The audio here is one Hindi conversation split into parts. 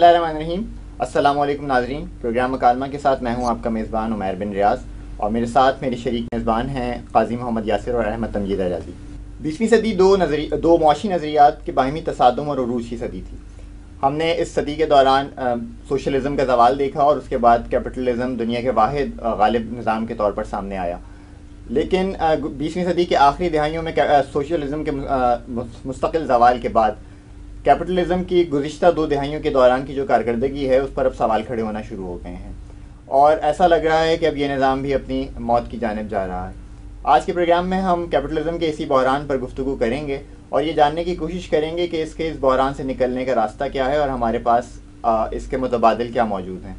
बिसमीम अल्लाम नाजरीन प्रोग्राम मकालमा के साथ मैं हूं आपका मेज़बान उमैर बिन रियाज और मेरे साथ मेरे शरीक मेज़बान हैं काजी मोहम्मद यासिर और अहमद तमजीद एजाजी बीसवीं सदी दो नजरी दो मुआशी नज़रियात के बाहमी तसादम और अरूज की सदी थी हमने इस सदी के दौरान सोशलिज़म का जवाल देखा और उसके बाद कैपिटलिज़म दुनिया के वाद गालिब निज़ाम के तौर पर सामने आया लेकिन बीसवीं सदी के आखिरी दहाइयों में सोशलिज़म के मुस्तकिल जवाल के बाद कैपिटलिज्म की गुज्तर दो दहाइयों के दौरान की जो कारकर्दगी है उस पर अब सवाल खड़े होना शुरू हो गए हैं और ऐसा लग रहा है कि अब ये निज़ाम भी अपनी मौत की जानब जा रहा है आज के प्रोग्राम में हम कैपिटलिज्म के इसी बहरान पर गुफ्तु करेंगे और ये जानने की कोशिश करेंगे कि इसके इस बहरान से निकलने का रास्ता क्या है और हमारे पास इसके मुतबादल क्या मौजूद हैं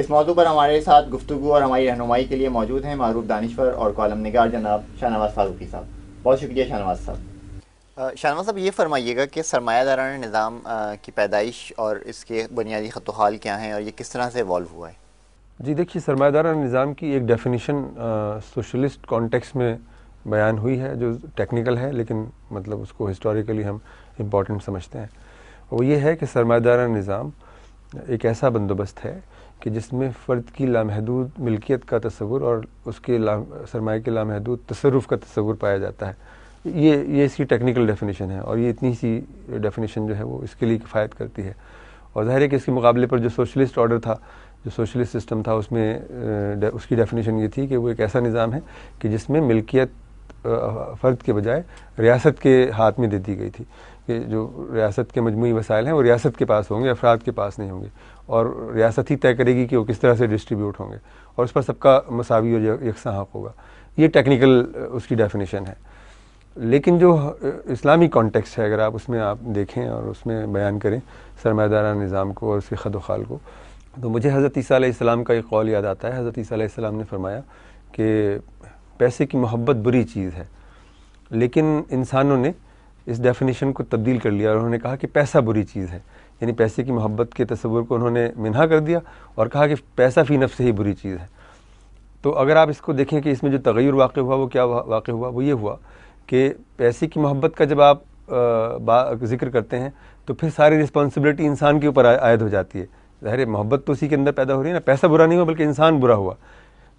इस मौजू पर हमारे साथ गुफ्तु और हमारी रहनुमाई के लिए मौजूद हैं मरूफ दानश्वर और कॉलम निगार जनाब शाहनवाज फारूकी साहब बहुत शुक्रिया शाहनवाज साहब शाहनवा साहब ये फरमाइएगा कि सरमायादाराना निज़ाम की पैदाइश और इसके बुनियादी ख़तोहाल क्या हैं और ये किस तरह से इवॉल्व हुआ है जी देखिए सरमायादाराना निज़ाम की एक डेफिनेशन सोशलिस्ट कॉन्टेक्स में बयान हुई है जो टेक्निकल है लेकिन मतलब उसको हिस्टोरिकली हम इम्पॉर्टेंट समझते हैं वो ये है कि सरमायादाराना निज़ाम एक ऐसा बंदोबस्त है कि जिसमें फ़र्द की लामहदूद मिल्कियत का तस्वुर और उसके ला सरमाए के लामहदूद तसरुफ़ का तस्वुर पाया जाता है ये ये इसकी टेक्निकल डेफिनेशन है और ये इतनी सी डेफिनेशन जो है वो इसके लिए किफ़ायत करती है और ज़ाहिर है कि इसके मुकाबले पर जो सोशलिस्ट ऑर्डर था जो सोशलिस्ट सिस्टम था उसमें उसकी डेफिनेशन ये थी कि वो एक ऐसा निज़ाम है कि जिसमें मिल्कियत फ़र्द के बजाय रियासत के हाथ में दे दी गई थी कि जो रियासत के मजमू वसाइल हैं वो रियासत के पास होंगे अफराद के पास नहीं होंगे और रियासत ही तय करेगी कि वो किस तरह से डिस्ट्रीब्यूट होंगे और उस पर सबका मसावी और यकसा हक होगा ये टेक्निकल उसकी डेफिनेशन है लेकिन जो इस्लामी कॉन्टेक्स्ट है अगर आप उसमें आप देखें और उसमें बयान करें सरमादारा निज़ाम को और उसके खद खाल को तो मुझे हज़रत ईसीम का एक कौल याद आता है हज़रत ईसीम ने फरमाया कि पैसे की मोहब्बत बुरी चीज़ है लेकिन इंसानों ने इस डेफिनेशन को तब्दील कर लिया और उन्होंने कहा कि पैसा बुरी चीज़ है यानी पैसे की मोहब्बत के तस्वुर को उन्होंने मिना कर दिया और कहा कि पैसा फ़ी नफ से ही बुरी चीज़ है तो अगर आप इसको देखें कि इसमें जो तगैर वाक़ हुआ वो क्या वाक़ हुआ वो ये हुआ कि पैसे की मोहब्बत का जब आप जिक्र करते हैं तो फिर सारी रिस्पॉन्सिबिलिटी इंसान के ऊपर आयद हो जाती है ज़ाहिर मोहब्बत तो उसी के अंदर पैदा हो रही है ना पैसा बुरा नहीं हुआ बल्कि इंसान बुरा हुआ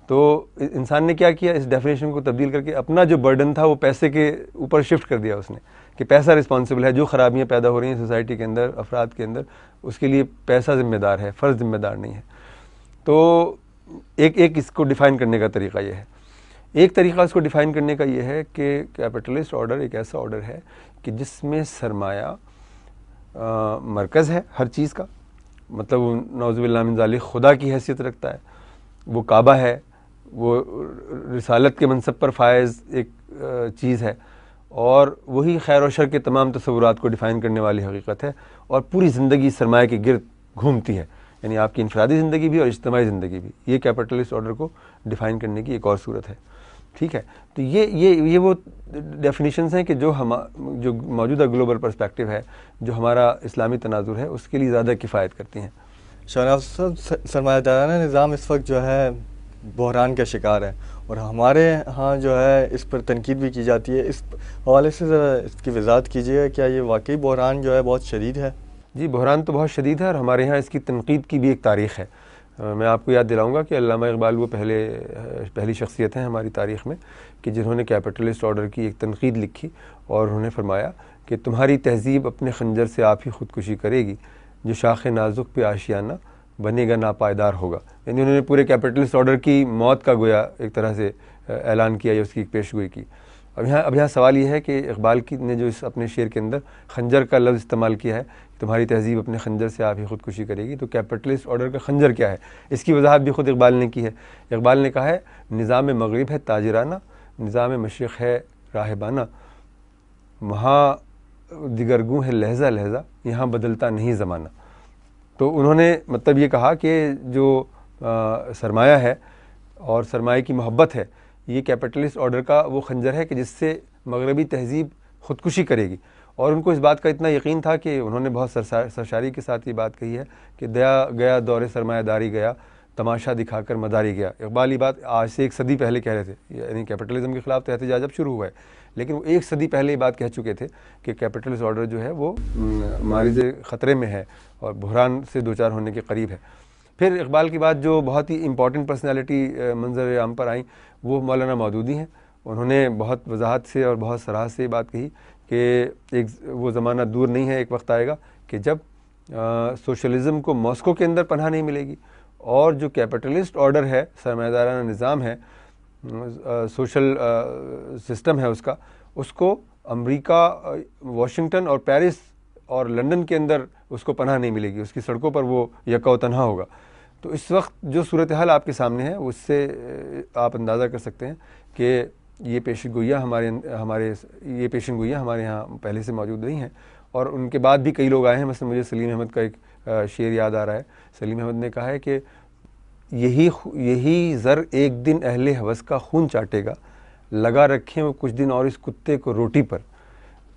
तो इंसान ने क्या किया इस डेफिनेशन को तब्दील करके अपना जो बर्डन था वो पैसे के ऊपर शिफ्ट कर दिया उसने कि पैसा रिस्पॉन्सिबल है जो ख़राबियाँ पैदा हो रही हैं सोसाइटी के अंदर अफराद के अंदर उसके लिए पैसा ज़िम्मेदार है फ़र्ज़ ज़िम्मेदार नहीं है तो एक एक इसको डिफ़ाइन करने का तरीका यह है एक तरीका इसको डिफ़ाइन करने का यह है कि कैपिटलिस्ट ऑर्डर एक ऐसा ऑर्डर है कि जिसमें सरमाया मरकज़ है हर चीज़ का मतलब नौजबिल्लाजाली खुदा की हैसियत रखता है वो काबा है वो रिसालत के मनसब पर फायज़ एक चीज़ है और वही खैर वशर के तमाम तस्वुरा को डिफ़ाइन करने वाली हकीकत है और पूरी ज़िंदगी सरमाए के गिरद घूमती है यानी आपकी इनफरादी ज़िंदगी भी और इज्तमी ज़िंदगी भी ये कैपिटलिस्ट ऑर्डर को डिफ़ाइन करने की एक और सूरत है ठीक है तो ये ये ये वो डेफिनेशंस हैं कि जो हम जो मौजूदा ग्लोबल परस्पेक्टिव है जो हमारा इस्लामी तनाजुर है उसके लिए ज़्यादा किफ़ायत करती हैं शाह साहब निज़ाम इस वक्त जो है बहरान का शिकार है और हमारे यहाँ जो है इस पर तनकीद भी की जाती है इस हवाले से ज़रा इसकी वजात कीजिएगा क्या ये वाकई बहरान जो है बहुत शदीद है जी बहरान तो बहुत शदीद है और हमारे यहाँ इसकी तनकीद की भी एक तारीख़ है मैं आपको याद दिलाऊंगा कि अलामा इकबाल वो पहले पहली शख्सियत हैं हमारी तारीख़ में कि जिन्होंने कैपिटलिस्ट ऑर्डर की एक तनकीद लिखी और उन्होंने फरमाया कि तुम्हारी तहजीब अपने खंजर से आप ही खुदकुशी करेगी जो शाख नाजुक पे आशियाना बनेगा नापायदार होगा यानी उन्होंने पूरे कैपिटलिस्ट ऑर्डर की मौत का गोया एक तरह से ऐलान किया या उसकी पेशगोई की अब यहाँ अब यहाँ सवाल ये है कि इकबाल की ने जो इस अपने शेर के अंदर खंजर का लफ्ज़ इस्तेमाल किया है तुम्हारी तहजीब अपने खंजर से आप ही खुदकुशी करेगी तो कैपिटलिस्ट ऑर्डर का खंजर क्या है इसकी वजाहत भी खुद इकबाल ने की है इकबाल ने कहा है निज़ाम मगरब है ताजराना निज़ाम मशरक़ है राहबाना वहाँ गु है लहजा लहजा यहाँ बदलता नहीं ज़माना तो उन्होंने मतलब ये कहा कि जो सरमाया है और सरमाए की मोहब्बत है ये कैपिटलिस्ट ऑर्डर का वो खंजर है कि जिससे मगरबी तहजीब ख़ुदकुशी करेगी और उनको इस बात का इतना यकीन था कि उन्होंने बहुत सरशारी के साथ ये बात कही है कि दया गया दौरे सरमायादारी गया तमाशा दिखाकर मदारी गया इकबाल ये बात आज से एक सदी पहले कह रहे थे यानी कैपिटलिज्म के ख़िलाफ़ तो एहतजाज अब शुरू हुआ है लेकिन वो एक सदी पहले ये बात कह चुके थे कि कैपिटलिस्ट ऑर्डर जो है वो मारिज ख़तरे में है और बहरान से दो चार होने के करीब है फिर इकबाल की बात जो बहुत ही इम्पॉर्टेंट पर्सनैलिटी मंजर आम पर आई वो मौलाना मौदूदी हैं उन्होंने बहुत वजाहत से और बहुत सराह से बात कही कि एक वो ज़माना दूर नहीं है एक वक्त आएगा कि जब सोशलिज़म को मॉस्को के अंदर पन्ह नहीं मिलेगी और जो कैपिटलिस्ट ऑर्डर है सरमादाराना निज़ाम है सोशल सिस्टम है उसका उसको अमेरिका वाशिंगटन और पेरिस और लंदन के अंदर उसको पनाह नहीं मिलेगी उसकी सड़कों पर वो यका तनहा होगा तो इस वक्त जो सूरत हाल आपके सामने है उससे आप अंदाज़ा कर सकते हैं कि ये पेश गोया हमारे अं, हमारे ये पेशन गोया हमारे यहाँ पहले से मौजूद नहीं है और उनके बाद भी कई लोग आए हैं मसल मुझे सलीम अहमद का एक शेर याद आ रहा है सलीम अहमद ने कहा है कि यही यही ज़र एक दिन अहले हवस का खून चाटेगा लगा रखें वो कुछ दिन और इस कुत्ते को रोटी पर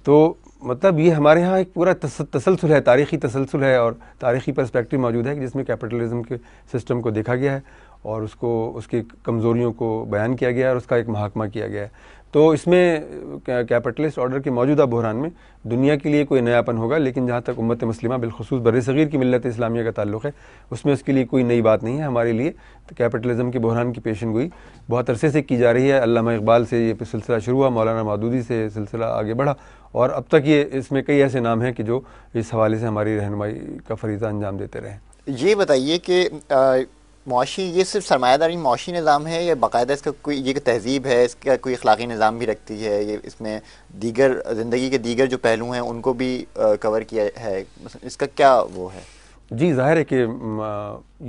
तो मतलब ये हमारे यहाँ एक पूरा तसलसल है तारीख़ी तसलसल है और तारीख़ी परस्पेक्टिव मौजूद है जिसमें कैपिटलिज्म के सिस्टम को देखा गया है और उसको उसकी कमज़ोरियों को बयान किया गया है और उसका एक महाकमा किया गया है तो इसमें कैपिटलिस्ट ऑर्डर के मौजूदा बहरान में दुनिया के लिए कोई नयापन होगा लेकिन जहाँ तक उम्मत मुस्लिमा बिलखसूस बर सग़ीर की मिलत इस्लामिया का ताल्लुक है उसमें उसके लिए कोई नई बात नहीं है हमारे लिए तो कैपिटलिज्म के बहरान की पेशन गोई बहुत अरसे से की जा रही है अलामा इकबाल से ये सिलसिला शुरू हुआ मौलाना मादूदी से सिलसिला आगे बढ़ा और अब तक ये इसमें कई ऐसे नाम हैं कि जो इस हवाले से हमारी रहनमाई का फरीज़ा अंजाम देते रहे ये बताइए कि मुशी ये सिर्फ सरमायादारी मुशी निज़ाम है या बाकायदा इसका कोई ये तहजीब है इसका कोई अखलाकी निज़ाम भी रखती है ये इसमें दीगर ज़िंदगी के दीगर जो पहलू हैं उनको भी कवर किया है इसका क्या वो है जी ज़ाहिर है कि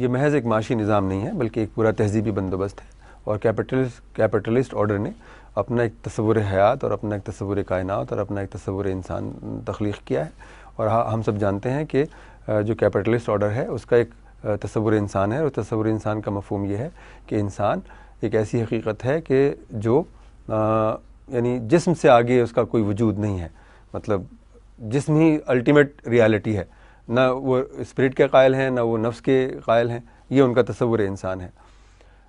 ये महज एक माशी निज़ाम नहीं है बल्कि एक पूरा तहजीबी बंदोबस्त है और कैपिटलिस्ट कैपिटलिस्ट ऑर्डर ने अपना एक तस्वुर हयात और अपना एक तस्वुर कायनात और अपना एक तस्वुर इंसान तख्लीक किया है और हाँ हम सब जानते हैं कि जो कैपिटलिस्ट ऑर्डर है उसका एक तस्वुर इंसान है और तस्वुर इंसान का मफहम यह है कि इंसान एक ऐसी हकीकत है कि जो यानी जिसम से आगे उसका कोई वजूद नहीं है मतलब जिसम ही अल्टीमेट रियलिटी है ना वो स्पिरिट के कायल हैं ना वो नफ्स के कायल हैं ये उनका तस्वुर इंसान है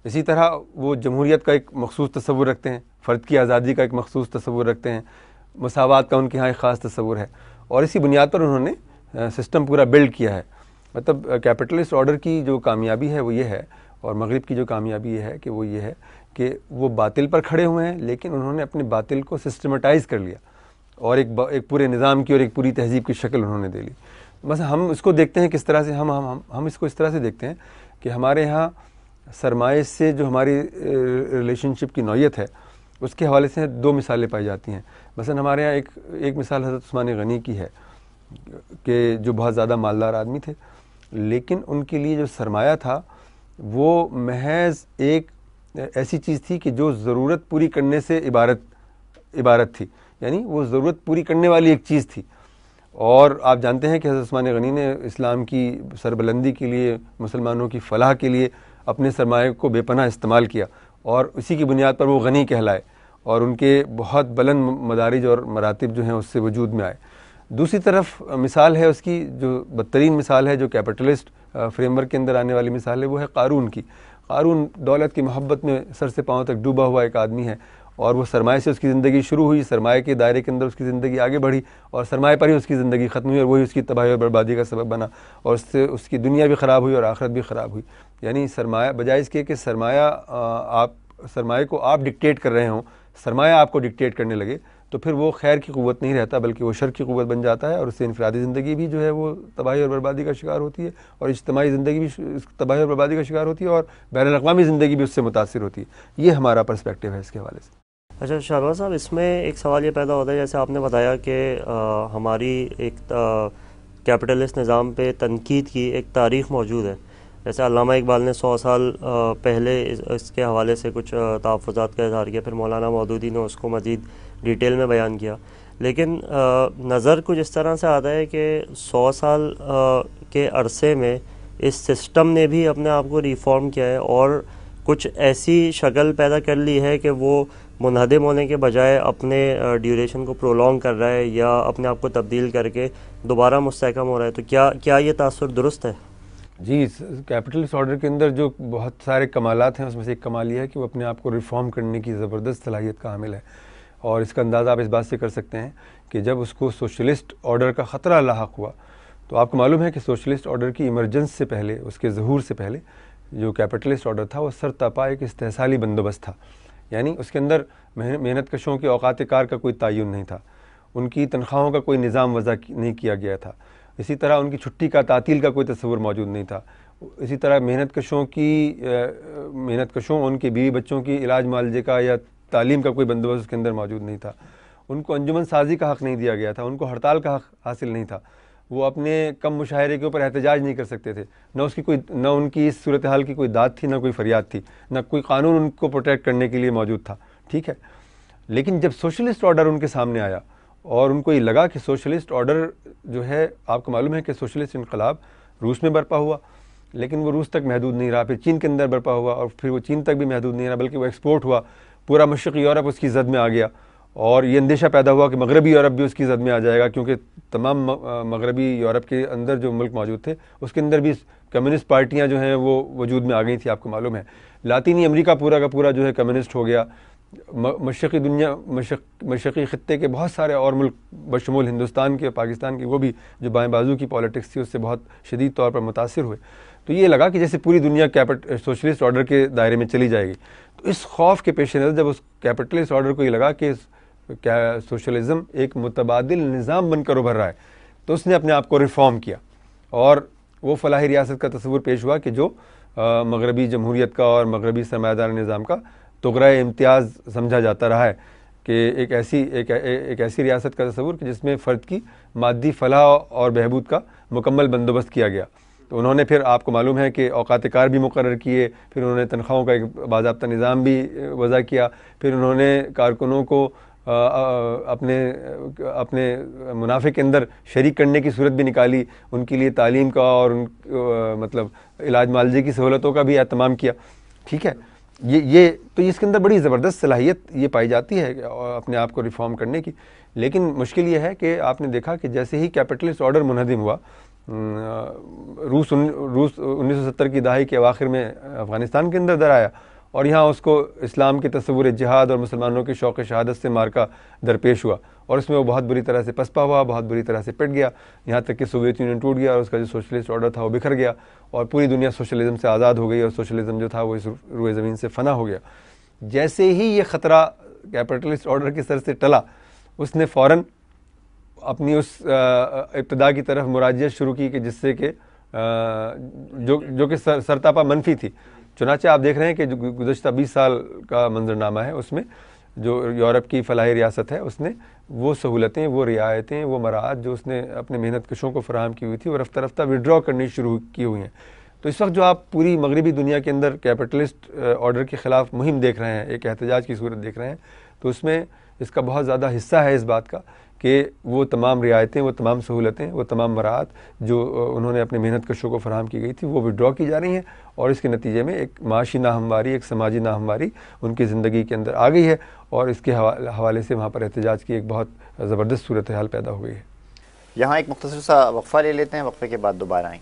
इसी तरह वो जमहूरीत का एक मखसूस तस्वुर रखते हैं फ़र्द की आज़ादी का एक मखसूस तस्वुर रखते हैं मसावत का उनके यहाँ एक ख़ास तस्वुर है और इसी बुनियाद पर उन्होंने सिस्टम पूरा बिल्ड किया है मतलब कैपिटलिस्ट ऑर्डर की जो कामयाबी है वो ये है और मगरब की जो कामयाबी ये है कि वो ये है कि वो बातिल पर खड़े हुए हैं लेकिन उन्होंने अपने बातिल को सिस्टमेटाइज़ कर लिया और एक एक पूरे निज़ाम की और एक पूरी तहजीब की शक्ल उन्होंने दे ली बस हम इसको देखते हैं किस तरह से हम हम हम, हम इसको इस तरह से देखते हैं कि हमारे यहाँ सरमाए से जो हमारी रिलेशनशिप की नौीयत है उसके हवाले से दो मिसालें पाई जाती हैं मसा हमारे यहाँ एक एक मिसाल हज़रत उस्मान गनी की है कि जो बहुत ज़्यादा मालदार आदमी थे लेकिन उनके लिए जो सरमाया था वो महज एक ऐसी चीज़ थी कि जो ज़रूरत पूरी करने से इबारत इबारत थी यानी वो ज़रूरत पूरी करने वाली एक चीज़ थी और आप जानते हैं कि हज़रत उस्मान गनी ने इस्लाम की सरबलंदी के लिए मुसलमानों की फलाह के लिए अपने सरमाए को बेपना इस्तेमाल किया और उसी की बुनियाद पर वो गनी कहलाए और उनके बहुत बुलंद मदारज और मरातब जो हैं उससे वजूद में आए दूसरी तरफ मिसाल है उसकी जो बदतरीन मिसाल है जो कैपिटलिस्ट फ्रेमवर्क के अंदर आने वाली मिसाल है वो है कारून की कारून दौलत की मोहब्बत में सर से पाँव तक डूबा हुआ एक आदमी है और वो सरमाए से उसकी ज़िंदगी शुरू हुई सरमाए के दायरे के अंदर उसकी ज़िंदगी आगे बढ़ी और सरमाए पर ही उसकी ज़िंदगी ख़त्म हुई और वही उसकी तबाही और बर्बादी का सबब बना और उससे उसकी दुनिया भी ख़राब हुई और आखिरत भी ख़राब हुई यानी सरमाया बजाय इसके कि सरमाया आप सरमाए को आप डिक्टेट कर रहे हों सरमाया आपको डिक्टेट करने लगे तो फिर वो खैर की क़वत नहीं रहता बल्कि वो शर की क़वत बन जाता है और उससे इनफरादी ज़िंदगी भी जो है वो तबाही और बर्बादी का शिकार होती है और इज्तमी ज़िंदगी भी तबाही और बर्बादी का शिकार होती है और बैन अवी ज़िंदगी भी उससे मुतासर होती है ये हमारा परस्पेक्टिव है इसके हवाले से अच्छा शाहरवा साहब इसमें एक सवाल ये पैदा होता है जैसे आपने बताया कि हमारी एक कैपिटलिस्ट निज़ाम पर तनकीद की एक तारीख़ मौजूद है जैसे अलामा इकबाल ने सौ साल पहले इसके हवाले से कुछ तहफ़ात का इजहार किया फिर मौलाना मदूदी ने उसको मज़ीद डिटेल में बयान किया लेकिन नज़र कुछ इस तरह से आता है कि सौ साल के अरसे में इस सिस्टम ने भी अपने आप को रिफॉर्म किया है और कुछ ऐसी शक्ल पैदा कर ली है कि वो मुनहदम होने के बजाय अपने ड्यूरेशन को प्रोलॉन्ग कर रहा है या अपने आप को तब्दील करके दोबारा मुस्तकम हो रहा है तो क्या क्या ये तासर दुरुस्त है जी कैपिटलिस्ट ऑर्डर के अंदर जो बहुत सारे कमालत हैं उसमें से एक कमाल यह है कि वो अपने आप को रिफॉर्म करने की ज़बरदस्त सलाहियत का हामिल है और इसका अंदाज़ा आप इस बात से कर सकते हैं कि जब उसको सोशलिस्ट ऑर्डर का ख़तरा लाक हुआ तो आपको मालूम है कि सोशलिस्ट ऑर्डर की इमरजेंस से पहले उसके जहूर से पहले जो कैपिटलिस्ट ऑर्डर था वो सर तपा एक इस्तेसाली बंदोबस्त था यानी उसके अंदर मेहनत कशों के औकात कार का कोई तयन नहीं था उनकी तनख्वाहों का कोई निज़ाम वजह नहीं किया गया था इसी तरह उनकी छुट्टी का तातील का कोई तस्वर मौजूद नहीं था इसी तरह मेहनत कशों की मेहनत कशों उनके बीवी बच्चों की इलाज मालजे का या तालीम का कोई बंदोबस्त उसके अंदर मौजूद नहीं था उनको अंजुमन साजी का हक़ नहीं दिया गया था उनको हड़ताल का हक़ हासिल नहीं था वो अपने कम मुशाहरे के ऊपर एहतजाज नहीं कर सकते थे ना उसकी कोई ना उनकी इस सूरत हाल की कोई दाद थी ना कोई फरियाद थी ना कोई कानून उनको प्रोटेक्ट करने के लिए मौजूद था ठीक है लेकिन जब सोशलिस्ट ऑर्डर उनके सामने आया और उनको ये लगा कि सोशलिस्ट ऑर्डर जो है आपको मालूम है कि सोशलिस्ट इनकलाब रूस में बरपा हुआ लेकिन वो रूस तक महदूद नहीं रहा फिर चीन के अंदर बरपा हुआ और फिर वो चीन तक भी महदूद नहीं रहा बल्कि वो एक्सपोर्ट हुआ पूरा मशरक़ी यूरोप उसकी जद में आ गया और ये अंदेशा पैदा हुआ कि मगरबी यूरोप भी उसकी जद में आ जाएगा क्योंकि तमाम मगरबी यूरोप के अंदर जो मुल्क मौजूद थे उसके अंदर भी कम्युनिस्ट पार्टियाँ जो हैं वो वजूद में आ गई थी आपको मालूम है लातीनी अमरीका पूरा का पूरा जो है कम्युनिस्ट हो गया मशी दुनिया मशी ख़त्े के बहुत सारे और मुल्क बशमूल हिंदुस्तान के और पाकिस्तान के वो भी जो बाएँ बाजू की पॉलिटिक्स थी उससे बहुत शदीद तौर पर मुतासर हुए तो ये लगा कि जैसे पूरी दुनिया कैपिट सोशलिस्ट ऑर्डर के दायरे में चली जाएगी तो इस खौफ के पेश नज़र जब उस कैपिटलिस्ट ऑर्डर को ये लगा कि क्या सोशलिज़म एक मुतबाद निज़ाम बनकर उभर रहा है तो उसने अपने आप को रिफॉर्म किया और वो फलाही रियासत का तस्वूर पेश हुआ कि जो मगरबी जमहूरीत का और मगरबी सरमादार निज़ाम का तुगरा तो इम्तियाज़ समझा जाता रहा है कि एक ऐसी एक, एक ऐसी रियासत का तस्वूर कि जिसमें फ़र्द की मादी फलाह और बहबूद का मुकम्मल बंदोबस्त किया गया तो उन्होंने फिर आपको मालूम है कि औकात कार भी मुकर किए फिर उन्होंने तनख्वाहों का एक बाबा निज़ाम भी वज़ा किया फिर उन्होंने कारकुनों को अपने अपने मुनाफे के अंदर शरीक करने की सूरत भी निकाली उनके लिए तालीम का और उन मतलब इलाज मालजे की सहूलतों का भी अहतमाम किया ठीक है ये ये तो इसके अंदर बड़ी ज़बरदस्त सलाहियत ये पाई जाती है अपने आप को रिफॉर्म करने की लेकिन मुश्किल ये है कि आपने देखा कि जैसे ही कैपिटलिस्ट ऑर्डर मुनहदम हुआ रूस उन, रूस 1970 की दहाई के आखिर में अफ़गानिस्तान के अंदर दर आया और यहाँ उसको इस्लाम के तस्वूर जहाद और मुसलमानों के शौक़ शहादत से मार का दरपेश हुआ और उसमें वो बहुत बुरी तरह से पसपा हुआ बहुत बुरी तरह से पिट गया यहाँ तक कि सोवियत यूनियन टूट गया और उसका जो सोशलिस्ट ऑर्डर था वो बिखर गया और पूरी दुनिया सोशलिज्म से आज़ाद हो गई और सोशलिज्म जो था वो इस रुए ज़मीन से फना हो गया जैसे ही ये ख़तरा कैपिटलिस्ट ऑर्डर के सर से टला उसने फ़ौर अपनी उस इब्तदा की तरफ मुराजियत शुरू की कि जिससे कि जो जो कि सर सरतापा मनफी थी चुनाचे आप देख रहे हैं कि गुजशत बीस साल का मंजरनामा है उसमें जो यूरोप की फलाही रियासत है उसने वो सहूलतें वो रियायतें वो मराहत जो उसने अपने मेहनत कशों को फराहम की हुई थी वो रफ्तार रफ्तार विड्रॉ करनी शुरू की हुई हैं तो इस वक्त जो आप पूरी मगरबी दुनिया के अंदर कैपिटलिस्ट ऑर्डर के ख़िलाफ़ मुहिम देख रहे हैं एक एहतजाज की सूरत देख रहे हैं तो उसमें इसका बहुत ज़्यादा हिस्सा है इस बात का कि वो तमाम रियायतें वो तमाम सहूलतें वो तमाम मरात जो उन्होंने अपनी मेहनत कशों को फराम की गई थी वो विड्रॉ की जा रही हैं और इसके नतीजे में एक माशी नाहमवारी एक समाजी नाहमवारी उनकी ज़िंदगी के अंदर आ गई है और इसके हवाले से वहाँ पर एहतजाज की एक बहुत ज़बरदस्त सूरत हाल पैदा हुई है यहाँ एक मुख्तर सा वक्फ़ा ले लेते हैं वक्फ़े के बाद दोबारा आएँ